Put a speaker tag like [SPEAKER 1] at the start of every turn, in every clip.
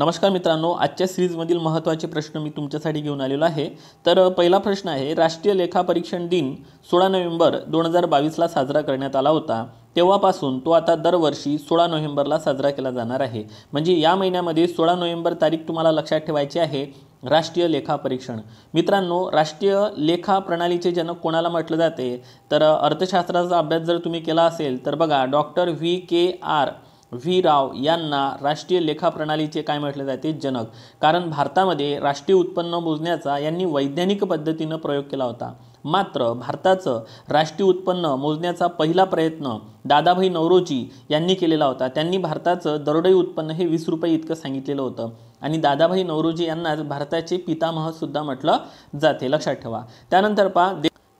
[SPEAKER 1] नमस्कार मित्रांनो आजच्या सिरीजमधील महत्त्वाचे प्रश्न मी तुमच्यासाठी घेऊन आलेलो आहे तर पहिला प्रश्न आहे राष्ट्रीय लेखापरीक्षण दिन सोळा नोव्हेंबर दोन हजार बावीसला साजरा करण्यात आला होता तेव्हापासून तो आता दरवर्षी सोळा नोव्हेंबरला साजरा केला जाणार आहे म्हणजे या महिन्यामध्ये सोळा नोव्हेंबर तारीख तुम्हाला लक्षात ठेवायची आहे राष्ट्रीय लेखा परीक्षण मित्रांनो राष्ट्रीय लेखा प्रणालीचे जनक कोणाला म्हटलं जाते तर अर्थशास्त्राचा अभ्यास जर तुम्ही केला असेल तर बघा doctor V K R V Rao यांना राष्ट्रीय लेखा प्रणालीचे काय म्हटले जाते जनक कारण भारतामध्ये राष्ट्रीय उत्पन्न मोजण्याचा यांनी वैज्ञानिक पद्धतीनं प्रयोग केला होता मात्र भारताचं राष्ट्रीय उत्पन्न मोजण्याचा पहिला प्रयत्न दादाभाई नवरोजी यांनी केलेला होता त्यांनी भारताचं दरडोई उत्पन्न हे वीस रुपये इतकं सांगितलेलं होतं आणि दादाभाई नवरोजी यांनाच भारताचे पितामहसुद्धा म्हटलं जाते लक्षात ठेवा त्यानंतर पा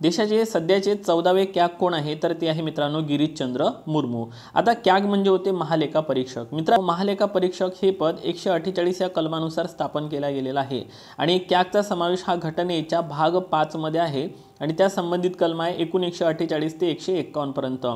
[SPEAKER 1] देशाचे सध्याचे चौदावे कॅग कोण आहे तर ते आहे मित्रांनो गिरीशचंद्र मुर्मू आता कॅग म्हणजे होते महालेखा परीक्षक मित्रांनो महालेखा परीक्षक हे पद एकशे अठ्ठेचाळीस या कलमानुसार स्थापन केला गेलेला आहे आणि कॅगचा समावेश हा घटनेच्या भाग पाचमध्ये आहे आणि त्या संबंधित कलम आहे एकूण एकशे अठ्ठेचाळीस ते एकशे एक्कावन्नपर्यंत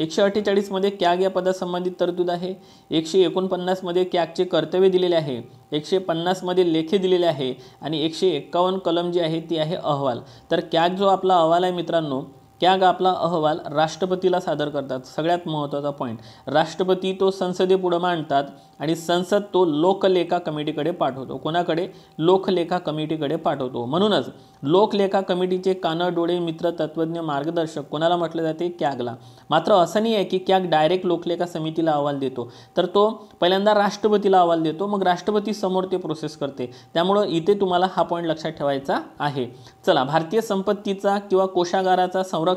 [SPEAKER 1] एकशे अठ्ठेचाळीसमध्ये कॅग या पदासंबंधित तरतूद आहे एकशे एकोणपन्नासमध्ये कॅगचे कर्तव्य दिलेले आहे एकशे पन्नासमध्ये लेखे दिलेले आहे आणि एकशे एक्कावन्न कलम जी आहे ती आहे अहवाल तर कॅग जो आपला अहवाल आहे मित्रांनो त्याग आपला अहवाल राष्ट्रपतीला सादर करतात सगळ्यात महत्त्वाचा पॉईंट राष्ट्रपती तो संसदेपुढं मांडतात आणि संसद तो लोकलेखा कमिटीकडे पाठवतो कोणाकडे लोकलेखा कमिटीकडे पाठवतो म्हणूनच लोकलेखा कमिटीचे कान डोळे मित्र तत्त्वज्ञ मार्गदर्शक कोणाला म्हटलं जाते कॅगला मात्र असं नाही आहे की कॅग डायरेक्ट लोकलेखा समितीला अहवाल देतो तर तो पहिल्यांदा राष्ट्रपतीला अहवाल देतो मग राष्ट्रपती समोर ते प्रोसेस करते त्यामुळं इथे तुम्हाला हा पॉईंट लक्षात ठेवायचा आहे चला भारतीय संपत्तीचा किंवा कोषागाराचा संरक्षण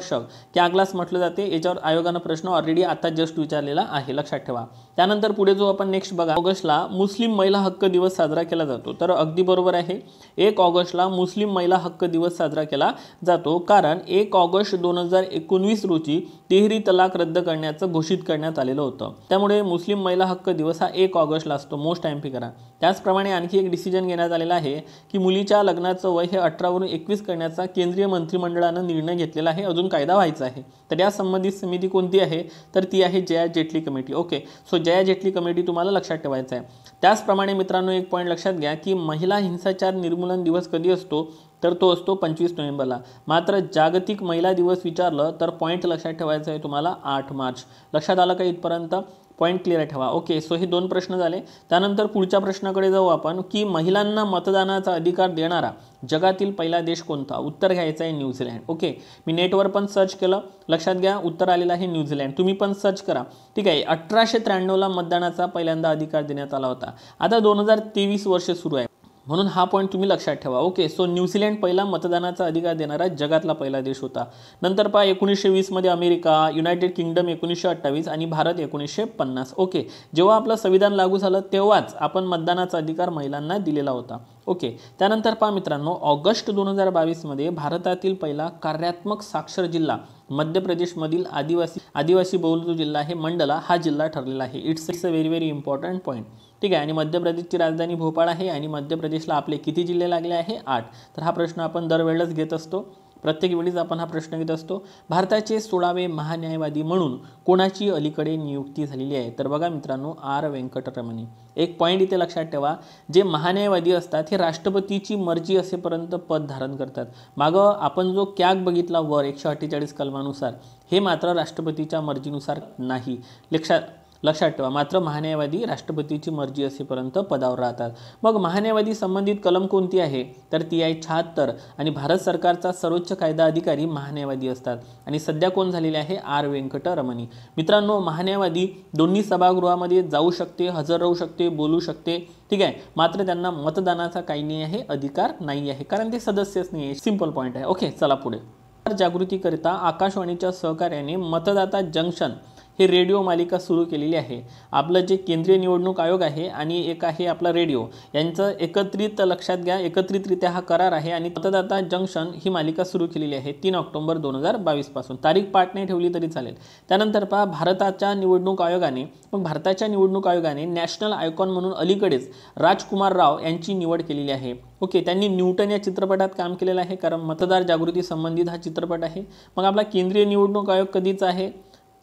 [SPEAKER 1] क्या ग्लास म्हटलं जाते याच्यावर आयोगानं प्रश्न ऑलरेडी आता जस्ट विचारलेला आहे लक्षात ठेवा त्यानंतर पुढे जो आपण नेक्स्ट बघा ऑगस्टला मुस्लिम महिला हक्क दिवस साजरा केला जातो तर अगदी बरोबर आहे एक ऑगस्टला मुस्लिम महिला हक्क दिवस साजरा केला जातो कारण एक ऑगस्ट दोन हजार एकोणवीस रोजी तेहरी तलाक रद्द करण्याचं घोषित करण्यात आलेलं होतं त्यामुळे मुस्लिम महिला हक्क दिवस हा एक ऑगस्टला असतो मोस्ट एम करा त्याचप्रमाणे आणखी एक डिसिजन घेण्यात आलेला आहे की मुलीच्या लग्नाचं वय हे अठरावरून एकवीस करण्याचा केंद्रीय मंत्रिमंडळानं निर्णय घेतलेला आहे अजून कायदा व्हायचा आहे तर या संबंधित समिती कोणती आहे तर ती आहे Jaya Jaitley committee okay so Jaya Jaitley committee तुम्हाला लक्षात ठेवायचं आहे त्याचप्रमाणे मित्रांनो एक पॉईंट लक्षात घ्या की महिला हिंसाचार निर्मूलन दिवस कधी असतो तर तो असतो पंचवीस नोव्हेंबरला मात्र जागतिक महिला दिवस विचारलं तर पॉईंट लक्षात ठेवायचं आहे तुम्हाला आठ मार्च लक्षात आलं का इथपर्यंत पॉईंट क्लिअर ठेवा ओके सो हे दोन प्रश्न झाले त्यानंतर पुढच्या प्रश्नाकडे जाऊ आपण की महिलांना मतदानाचा अधिकार देणारा जगातील पहिला देश कोणता उत्तर घ्यायचं आहे न्यूझीलँड ओके मी नेटवर पण सर्च केलं लक्षात घ्या उत्तर आलेलं आहे न्यूझीलँड तुम्ही पण सर्च करा ठीक आहे अठराशे त्र्याण्णवला मतदानाचा पहिल्यांदा अधिकार देण्यात आला होता आता दोन हजार तेवीस वर्ष सुरू आहे म्हणून हा पॉईंट तुम्ही लक्षात ठेवा ओके सो न्यूझीलंड पहिला मतदानाचा अधिकार देणारा जगातला पहिला देश होता नंतर पहा एकोणीसशे वीसमध्ये अमेरिका युनायटेड किंगडम एकोणीसशे अठ्ठावीस आणि भारत एकोणीसशे पन्नास ओके जेव्हा आपलं संविधान लागू झालं तेव्हाच आपण मतदानाचा अधिकार महिलांना दिलेला होता ओके त्यानंतर पहा मित्रांनो ऑगस्ट दोन हजार बावीसमध्ये भारतातील पहिला कार्यात्मक साक्षर जिल्हा मध्य प्रदेशमधील आदिवासी आदिवासी बहुल जो जिल्हा आहे मंडला हा जिल्हा ठरलेला आहे it's it's a very very important point ठीक आहे आणि मध्य प्रदेशची राजधानी भोपाळ आहे आणि मध्य प्रदेशला आपले किती जिल्हे लागले आहे आठ तर हा प्रश्न आपण दरवेळेस घेत असतो प्रत्येक वेळीच आपण हा प्रश्न घेत असतो भारताचे सोळावे महान्यायवादी म्हणून कोणाची अलीकडे नियुक्ती झालेली आहे तर बघा मित्रांनो आर व्यंकटरमणी एक पॉईंट इथे लक्षात ठेवा जे महान्यायवादी असतात हे राष्ट्रपतीची मर्जी असेपर्यंत पद धारण करतात मागं आपण जो कॅग बघितला वर एकशे अठ्ठेचाळीस कलमानुसार हे मात्र राष्ट्रपतीच्या मर्जीनुसार नाही लक्षात लक्षात ठेवा मात्र महान्यायवादी राष्ट्रपतीची मर्जी असेपर्यंत पदावर राहतात मग महान्यायवादी संबंधित कलम कोणती आहे तर ती आहे शहात्तर आणि भारत सरकारचा सर्वोच्च कायदा अधिकारी महान्यायवादी असतात आणि सध्या कोण झालेले आहे आर व्यंकटरमणी मित्रांनो महान्यायवादी दोन्ही सभागृहामध्ये जाऊ शकते हजर राहू शकते बोलू शकते ठीक आहे मात्र त्यांना मतदानाचा काही नाही आहे अधिकार नाही आहे कारण ते सदस्यच नाही आहे सिम्पल पॉईंट आहे ओके चला पुढे जागृतीकरिता आकाशवाणीच्या सहकार्याने मतदाता जंक्शन हे रेडिओ मालिका सुरू केलेली आहे आपलं जे केंद्रीय निवडणूक आयोग आहे आणि एक आहे आपला रेडिओ यांचं एकत्रित लक्षात घ्या एकत्रितरित्या हा करार आहे आणि मतदाता जंक्शन ही मालिका सुरू केलेली आहे तीन ऑक्टोबर दोन हजार बावीसपासून तारीख पाठ नाही ठेवली तरी चालेल त्यानंतर पहा भारताच्या निवडणूक आयोगाने मग भारताच्या निवडणूक आयोगाने नॅशनल आयकॉन म्हणून अलीकडेच राजकुमार राव यांची निवड केलेली आहे ओके त्यांनी न्यूटन या चित्रपटात काम केलेलं आहे कारण मतदार जागृती संबंधित हा चित्रपट आहे मग आपला केंद्रीय निवडणूक आयोग कधीच आहे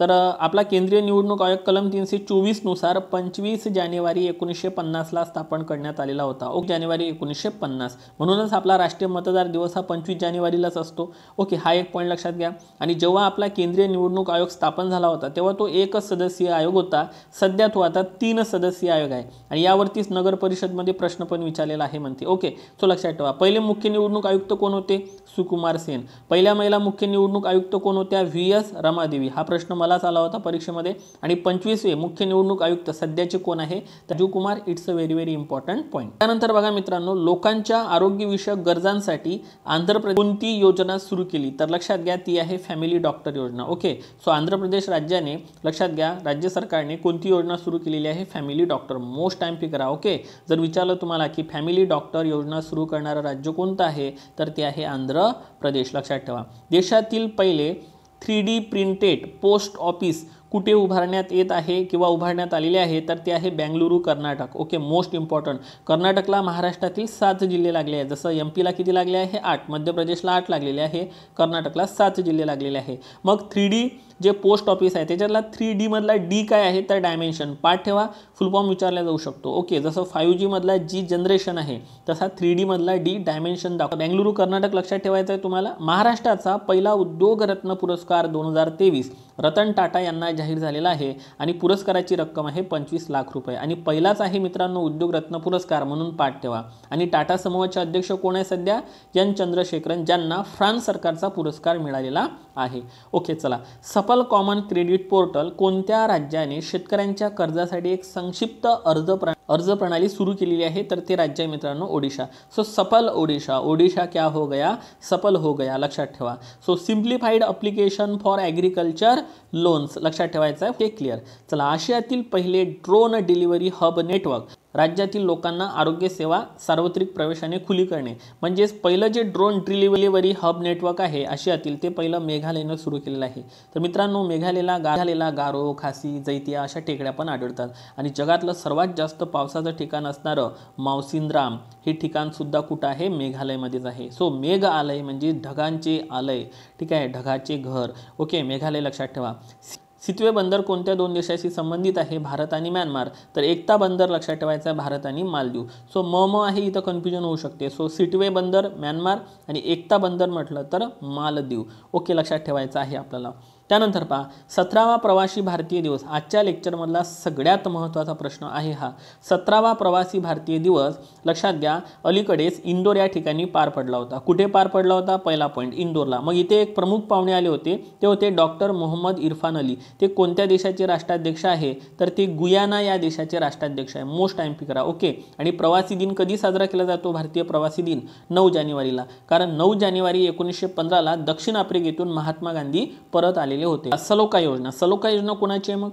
[SPEAKER 1] तर आपला केंद्रीय निवडणूक आयोग कलम तीनशे चोवीसनुसार पंचवीस जानेवारी एकोणीसशे पन्नासला स्थापन करण्यात आलेला होता ओके जानेवारी एकोणीसशे पन्नास म्हणूनच आपला राष्ट्रीय मतदार दिवस हा पंचवीस जानेवारीलाच असतो ओके हा एक पॉईंट लक्षात घ्या आणि जेव्हा आपला केंद्रीय निवडणूक आयोग स्थापन झाला होता तेव्हा तो एकच सदस्यीय आयोग होता सध्या तो आता तीन सदस्यीय आयोग आहे आणि यावरतीच नगर परिषदमध्ये प्रश्न पण विचारलेला आहे म्हणते ओके तो लक्षात ठेवा पहिले मुख्य निवडणूक आयुक्त कोण होते सुकुमार सेन पहिल्या महिला मुख्य निवडणूक आयुक्त कोण होत्या व्ही एस रमादेवी हा प्रश्न मला निकालाच आला होता परीक्षेमध्ये आणि पंचवीसवे मुख्य निवडणूक आयुक्त सध्याचे कोण आहे Rajiv Kumar it's a very very important point त्यानंतर बघा मित्रांनो लोकांच्या आरोग्यविषयक गरजांसाठी आंध्र प्रदेश कोणती योजना सुरू केली तर लक्षात घ्या ती आहे फॅमिली डॉक्टर योजना ओके सो आंध्र प्रदेश राज्याने लक्षात घ्या राज्य सरकारने कोणती योजना सुरू केलेली आहे फॅमिली डॉक्टर मोस्ट टाइम पी करा ओके जर विचारलं तुम्हाला की फॅमिली डॉक्टर योजना सुरू करणारं राज्य कोणतं आहे तर ते आहे आंध्र प्रदेश लक्षात ठेवा देशातील पहिले three D printed post office कुठे उभारण्यात येत आहे किंवा उभारण्यात आलेले आहे तर ते आहे Bengaluru Karnataka okay most important कर्नाटकला महाराष्ट्रातील सात जिल्हे लागले आहेत जसं एम पीला किती लागले आहे आठ मध्य प्रदेशला आठ लागलेले आहे कर्नाटकला सात जिल्हे लागलेले आहे मग थ्री डी जे पोस्ट ऑफिस आहे त्याच्यातला थ्री डीमधला डी काय आहे तर डायमेन्शन पाठ ठेवा फुल फॉर्म विचारला जाऊ शकतो ओके जसं फायव्ह जीमधला जी जनरेशन आहे तसा थ्री डीमधला डी डायमेन्शन दाखवा बँगलुरू कर्नाटक लक्षात ठेवायचं आहे तुम्हाला महाराष्ट्राचा पहिला उद्योगरत्न पुरस्कार दोन हजार तेवीस रतन टाटा यांना जाहीर झालेला आहे आणि पुरस्काराची रक्कम आहे पंचवीस लाख रुपये आणि पहिलाच आहे मित्रांनो उद्योगरत्न पुरस्कार म्हणून पाठ ठेवा आणि टाटा समूहाचे अध्यक्ष कोण आहे सध्या एन चंद्रशेखरन ज्यांना फ्रान्स सरकारचा पुरस्कार मिळालेला आहे ओके चला सफल कॉमन क्रेडिट पोर्टल कोणत्या राज्याने शेतकऱ्यांच्या कर्जासाठी एक संक्षिप्त अर्ज प्र अर्ज प्रणाली सुरू केलेली आहे तर ते राज्य आहे मित्रांनो ओडिशा सो सफल ओडिशा ओडिशा क्या हो गया सफल हो गया लक्षात ठेवा so simplified application for agriculture loans लक्षात ठेवायचं आहे हे क्लिअर चला आशियातील पहिले ड्रोन डिलिव्हरी हब नेटवर्क राज्यातील लोकांना आरोग्यसेवा सार्वत्रिक प्रवेशाने खुली करणे म्हणजेच पहिलं जे ड्रोन डिलिव्हरीवरी हब नेटवर्क आहे आशियातील ते पहिलं मेघालयनं सुरू केलेलं आहे तर मित्रांनो मेघालयला गाघालेला गारो खासी जैतिया अशा टेकड्या पण आढळतात आणि जगातलं सर्वात जास्त पावसाचं ठिकाण असणारं मावसिंद्राम हे ठिकाणसुद्धा कुठं आहे मेघालयमध्येच आहे सो मेघ आलय म्हणजे ढगांचे आलय ठीक आहे ढगाचे घर ओके मेघालय लक्षात ठेवा सितवे बंदर कोणत्या दोन देशाशी संबंधित आहे भारत आणि म्यानमार तर एकता बंदर लक्षात ठेवायचा आहे भारत आणि मालदीव सो म म आहे इथं कन्फ्युजन होऊ शकते सो सिटवे बंदर म्यानमार आणि एकता बंदर म्हटलं तर मालदीव ओके लक्षात ठेवायचं आहे आपल्याला त्यानंतर पहा सतरावा प्रवासी भारतीय दिवस आजच्या लेक्चरमधला सगळ्यात महत्त्वाचा प्रश्न आहे हा सतरावा प्रवासी भारतीय दिवस लक्षात घ्या अलीकडेच इंदोर या ठिकाणी पार पडला होता कुठे पार पडला होता पहिला पॉईंट इंदोरला मग इथे एक प्रमुख पाहुणे आले होते ते होते डॉक्टर मोहम्मद इरफान अली ते कोणत्या देशाचे राष्ट्राध्यक्ष आहे तर ते गुयाना या देशाचे राष्ट्राध्यक्ष आहे मोस्ट टाईम करा ओके आणि प्रवासी दिन कधी साजरा केला जातो भारतीय प्रवासी दिन नऊ जानेवारीला कारण नऊ जानेवारी एकोणीसशे पंधराला दक्षिण आफ्रिकेतून महात्मा गांधी परत आलेले केले होते सलोका योजना सलोका योजना कोणाची आहे मग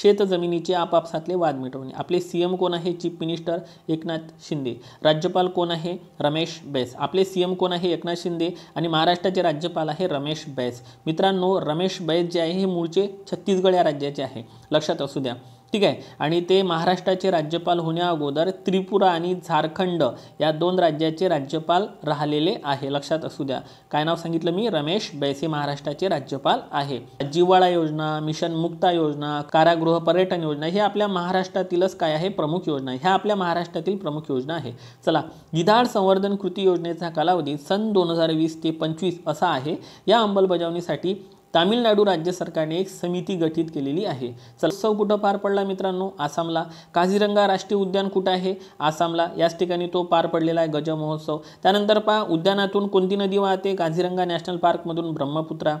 [SPEAKER 1] शेत जमिनीचे आपापसातले वाद मिटवणे आपले सी एम कोण आहे चीफ मिनिस्टर एकनाथ शिंदे राज्यपाल कोण आहे रमेश बैस आपले सी एम कोण आहे एकनाथ शिंदे आणि महाराष्ट्राचे राज्यपाल आहे रमेश बैस मित्रांनो रमेश बैस जे आहे हे मूळचे छत्तीसगड या राज्याचे आहे लक्षात असू द्या ठीक आहे आणि ते महाराष्ट्राचे राज्यपाल होण्या अगोदर त्रिपुरा आणि झारखंड या दोन राज्याचे राज्यपाल राहिलेले आहे लक्षात असू द्या काय नाव सांगितलं मी रमेश बैसे महाराष्ट्राचे राज्यपाल आहे जिवाळा योजना मिशन मुक्ता योजना कारागृह पर्यटन योजना हे आपल्या महाराष्ट्रातीलच काय आहे प्रमुख योजना ह्या आपल्या महाराष्ट्रातील प्रमुख योजना आहे चला गिधाड संवर्धन कृती योजनेचा कालावधी सन दोन हजार वीस ते पंचवीस असा आहे या अंमलबजावणीसाठी तामिळनाडू राज्य सरकारने एक समिती गठीत केलेली आहे उत्सव कुठं पार पडला मित्रांनो आसामला काझीरंगा राष्ट्रीय उद्यान कुठं आहे आसामला याच ठिकाणी तो पार पडलेला आहे गज महोत्सव त्यानंतर पहा उद्यानातून कोणती नदी वाहते काझीरंगा नॅशनल पार्कमधून ब्रह्मपुत्रा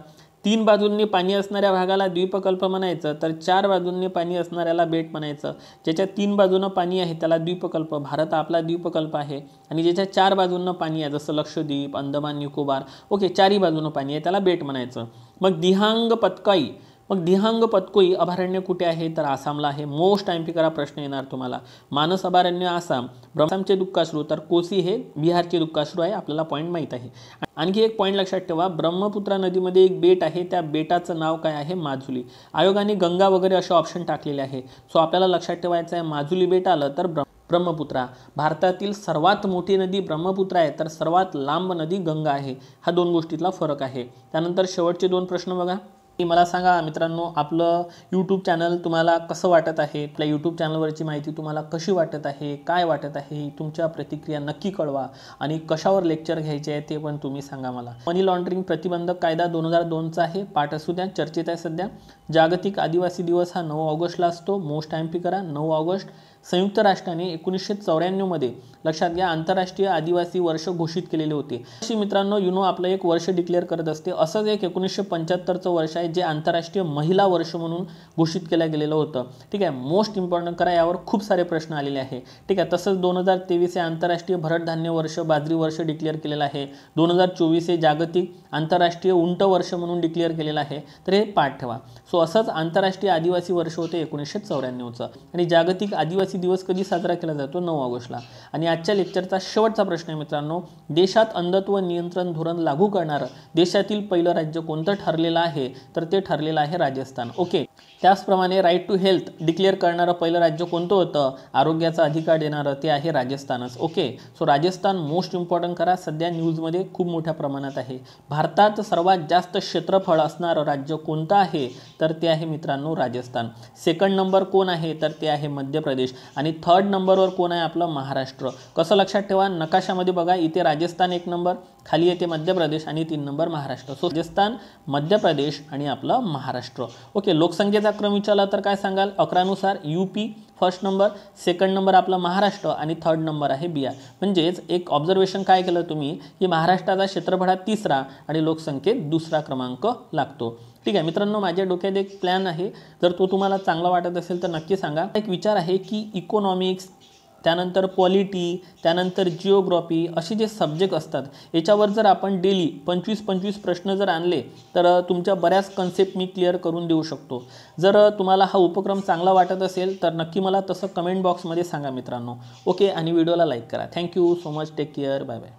[SPEAKER 1] तीन बाजूंनी पाणी असणाऱ्या भागाला द्वीपकल्प म्हणायचं तर चार बाजूंनी पाणी असणाऱ्याला बेट म्हणायचं ज्याच्या तीन बाजूनं पाणी आहे त्याला द्वीपकल्प भारत आपला द्वीपकल्प आहे आणि ज्याच्या चार बाजूंना पाणी आहे जसं लक्षद्वीप अंदमान निकोबार ओके चारही बाजूनं पाणी आहे त्याला बेट म्हणायचं मग दिहांग पत्काई मग दिहांग पत्कोई अभयारण्य कुठे आहे तर आसामला आहे मोस्ट आय करा प्रश्न येणार तुम्हाला मानस अभयारण्य आसाम ब्रह्मसामचे दुःखाश्रू तर कोसी हे बिहारचे दुःखाश्रू आहे आपल्याला पॉईंट माहीत आहे आणखी एक पॉईंट लक्षात ठेवा ब्रह्मपुत्रा नदीमध्ये एक बेट आहे त्या बेटाचं नाव काय आहे माजुली आयोगाने गंगा वगैरे असे ऑप्शन टाकलेले आहे सो आपल्याला लक्षात ठेवायचं आहे माजुली बेट आलं तर ब्रह्मपुत्रा भारतातील सर्वात मोठी नदी ब्रह्मपुत्रा आहे तर सर्वात लांब नदी गंगा आहे हा दोन गोष्टीतला फरक आहे त्यानंतर शेवटचे दोन प्रश्न बघा की मला सांगा मित्रांनो आपलं यूट्यूब चॅनल तुम्हाला कसं वाटत आहे आपल्या यूट्यूब चॅनलवरची माहिती तुम्हाला कशी वाटत आहे काय वाटत आहे तुमच्या प्रतिक्रिया नक्की कळवा आणि कशावर लेक्चर घ्यायचे आहे ते पण तुम्ही सांगा मला मनी लॉन्ड्रिंग प्रतिबंधक कायदा दोन हजार दोनचा आहे पाठ असू द्या चर्चेत आहे सध्या जागतिक आदिवासी दिवस हा नऊ ऑगस्टला असतो मोस्ट एम्पी करा नऊ ऑगस्ट संयुक्त राष्ट्राने एकोणीसशे चौऱ्याण्णवमध्ये लक्षात घ्या आंतरराष्ट्रीय आदिवासी वर्ष घोषित केलेले होते अशी मित्रांनो युनो आपलं एक वर्ष डिक्लेअर करत असते असंच एक एकोणीसशे पंच्याहत्तरचं वर्ष आहे जे आंतरराष्ट्रीय महिला वर्ष म्हणून घोषित केलं गेलेलं होतं ठीक आहे मोस्ट इम्पॉर्टंट करा यावर खूप सारे प्रश्न आलेले आहे ठीक आहे तसंच दोन हजार तेवीस हे आंतरराष्ट्रीय भरडधान्य वर्ष बाजरी वर्ष डिक्लेअर केलेलं आहे दोन हजार चोवीस हे जागतिक आंतरराष्ट्रीय उंट वर्ष म्हणून डिक्लेअर केलेलं आहे तर हे पाठ ठेवा सो असंच आंतरराष्ट्रीय आदिवासी वर्ष होते एकोणीसशे चौऱ्याण्णवचं आणि जागतिक आदिवासी आदिवासी दिवस कधी साजरा केला जातो नऊ ऑगस्टला आणि आजच्या लेक्चरचा शेवटचा प्रश्न आहे मित्रांनो देशात अंधत्व नियंत्रण धोरण लागू करणार देशातील पहिलं राज्य कोणतं ठरलेलं आहे तर ते ठरलेलं आहे राजस्थान ओके त्याचप्रमाणे राईट टू हेल्थ डिक्लेअर करणारं पहिलं राज्य कोणतं होतं आरोग्याचा अधिकार देणारं ते आहे राजस्थानच okay so Rajasthan most important करा सध्या न्यूजमध्ये खूप मोठ्या प्रमाणात आहे भारतात सर्वात जास्त क्षेत्रफळ असणारं राज्य कोणतं आहे तर ते आहे मित्रांनो राजस्थान सेकंड नंबर कोण आहे तर ते आहे मध्य प्रदेश आणि थर्ड नंबरवर कोण आहे आपलं महाराष्ट्र कसं लक्षात ठेवा नकाशामध्ये बघा इथे राजस्थान एक नंबर खाली येते मध्य प्रदेश आणि तीन नंबर महाराष्ट्र सो राजस्थान मध्य प्रदेश आणि आपलं महाराष्ट्र ओके लोकसंख्येचा क्रम विचारला तर काय सांगाल अकरानुसार UP first number second number आपला महाराष्ट्र आणि थर्ड नंबर आहे बिहार म्हणजेच एक ऑब्झर्वेशन काय केलं तुम्ही की महाराष्ट्राचा क्षेत्रफळा तिसरा आणि लोकसंख्येत दुसरा क्रमांक लागतो ठीक आहे मित्रांनो माझ्या डोक्यात एक प्लॅन आहे जर तो तुम्हाला चांगला वाटत असेल तर नक्की सांगा एक विचार आहे की इकॉनॉमिक्स त्यानंतर पॉलिटी त्यानंतर जिओग्रॉफी असे जे सब्जेक्ट असतात याच्यावर जर आपण डेली पंचवीस पंचवीस प्रश्न जर आणले तर तुमच्या बऱ्याच कन्सेप्ट मी क्लिअर करून देऊ शकतो जर तुम्हाला हा उपक्रम चांगला वाटत असेल तर नक्की मला तसं कमेंट बॉक्समध्ये सांगा मित्रांनो ओके आणि व्हिडिओला लाईक करा thank you so much take care bye bye